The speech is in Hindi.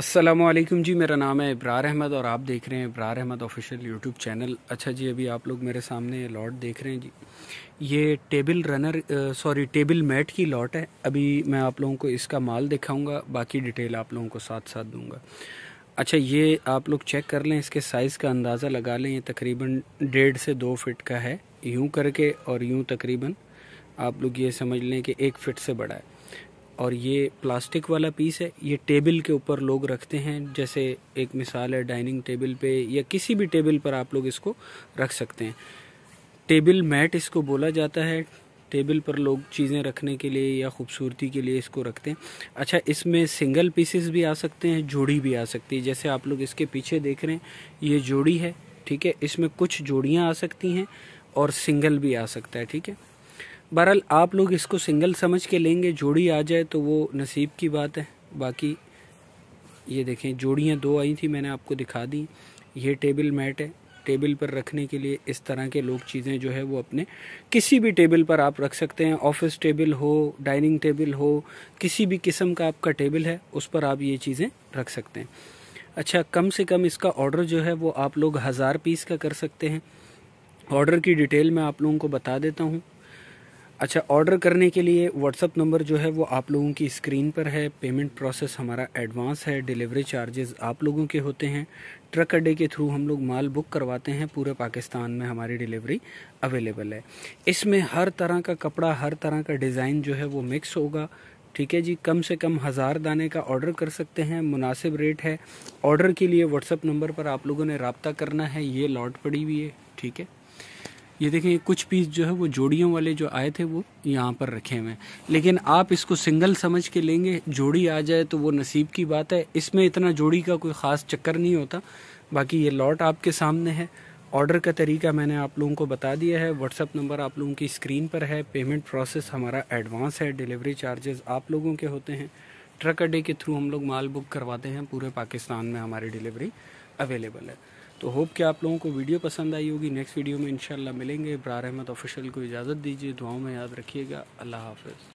असलम जी मेरा नाम है इब्रार अहमद और आप देख रहे हैं Ibrar Ahmad official YouTube channel अच्छा जी अभी आप लोग मेरे सामने लॉट देख रहे हैं जी ये table runner sorry table mat की लॉट है अभी मैं आप लोगों को इसका माल दिखाऊंगा बाकी डिटेल आप लोगों को साथ साथ दूंगा अच्छा ये आप लोग चेक कर लें इसके साइज़ का अंदाज़ा लगा लें ये तकरीबन डेढ़ से दो फिट का है यूँ करके और यूँ तकरीबन आप लोग ये समझ लें कि एक फिट से बड़ा है और ये प्लास्टिक वाला पीस है ये टेबल के ऊपर लोग रखते हैं जैसे एक मिसाल है डाइनिंग टेबल पे या किसी भी टेबल पर आप लोग इसको रख सकते हैं टेबल मैट इसको बोला जाता है टेबल पर लोग चीज़ें रखने के लिए या खूबसूरती के लिए इसको रखते हैं अच्छा इसमें सिंगल पीसेस भी आ सकते हैं जोड़ी भी आ सकती है जैसे आप लोग इसके पीछे देख रहे हैं ये जोड़ी है ठीक है इसमें कुछ जोड़ियाँ आ सकती हैं और सिंगल भी आ सकता है ठीक है बहरहाल आप लोग इसको सिंगल समझ के लेंगे जोड़ी आ जाए तो वो नसीब की बात है बाकी ये देखें जोड़ियाँ दो आई थी मैंने आपको दिखा दी ये टेबल मैट है टेबल पर रखने के लिए इस तरह के लोग चीज़ें जो है वो अपने किसी भी टेबल पर आप रख सकते हैं ऑफिस टेबल हो डाइनिंग टेबल हो किसी भी किस्म का आपका टेबल है उस पर आप ये चीज़ें रख सकते हैं अच्छा कम से कम इसका ऑर्डर जो है वो आप लोग हज़ार पीस का कर सकते हैं ऑर्डर की डिटेल मैं आप लोगों को बता देता हूँ अच्छा ऑर्डर करने के लिए व्हाट्सअप नंबर जो है वो आप लोगों की स्क्रीन पर है पेमेंट प्रोसेस हमारा एडवांस है डिलीवरी चार्जेस आप लोगों के होते हैं ट्रक अड्डे के थ्रू हम लोग माल बुक करवाते हैं पूरे पाकिस्तान में हमारी डिलीवरी अवेलेबल है इसमें हर तरह का कपड़ा हर तरह का डिज़ाइन जो है वो मिक्स होगा ठीक है जी कम से कम हज़ार दाने का ऑर्डर कर सकते हैं मुनासिब रेट है ऑर्डर के लिए व्हाट्सअप नंबर पर आप लोगों ने रबता करना है ये लॉट पड़ी हुई है ठीक है ये देखें कुछ पीस जो है वो जोड़ियों वाले जो आए थे वो यहाँ पर रखे हुए हैं लेकिन आप इसको सिंगल समझ के लेंगे जोड़ी आ जाए तो वो नसीब की बात है इसमें इतना जोड़ी का कोई ख़ास चक्कर नहीं होता बाकी ये लॉट आपके सामने है ऑर्डर का तरीका मैंने आप लोगों को बता दिया है व्हाट्सअप नंबर आप लोगों की स्क्रीन पर है पेमेंट प्रोसेस हमारा एडवांस है डिलीवरी चार्जेस आप लोगों के होते हैं ट्रक अड्डे के थ्रू हम लोग माल बुक करवाते हैं पूरे पाकिस्तान में हमारी डिलीवरी अवेलेबल है तो होप कि आप लोगों को वीडियो पसंद आई होगी नेक्स्ट वीडियो में इंशाल्लाह मिलेंगे इब्रार अहमद ऑफिशियल को इजाज़त दीजिए दुआओं में याद रखिएगा अल्लाह हाफिज़